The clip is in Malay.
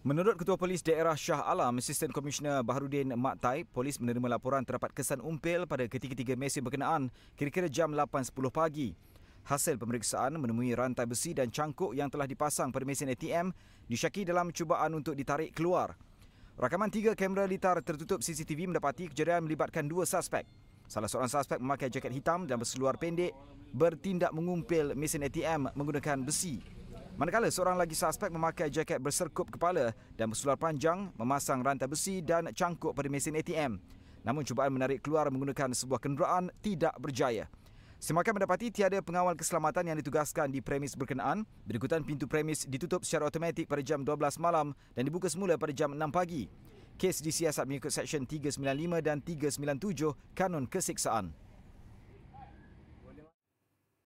Menurut Ketua Polis Daerah Shah Alam, Assistant Commissioner Baharudin Mak Tai, polis menerima laporan terdapat kesan umpil pada ketiga-tiga mesin berkenaan kira-kira jam 8.10 pagi. Hasil pemeriksaan menemui rantai besi dan cangkuk yang telah dipasang pada mesin ATM disyaki dalam cubaan untuk ditarik keluar. Rakaman tiga kamera litar tertutup CCTV mendapati kejadian melibatkan dua suspek. Salah seorang suspek memakai jaket hitam dan berseluar pendek bertindak mengumpil mesin ATM menggunakan besi. Manakala seorang lagi suspek memakai jaket berserkup kepala dan berseluar panjang memasang rantai besi dan cangkuk pada mesin ATM. Namun cubaan menarik keluar menggunakan sebuah kenderaan tidak berjaya. Semakan mendapati tiada pengawal keselamatan yang ditugaskan di premis berkenaan, berikutan pintu premis ditutup secara automatik pada jam 12 malam dan dibuka semula pada jam 6 pagi. Kes disiasat mengikut Seksyen 395 dan 397 Kanun Kesiksaan.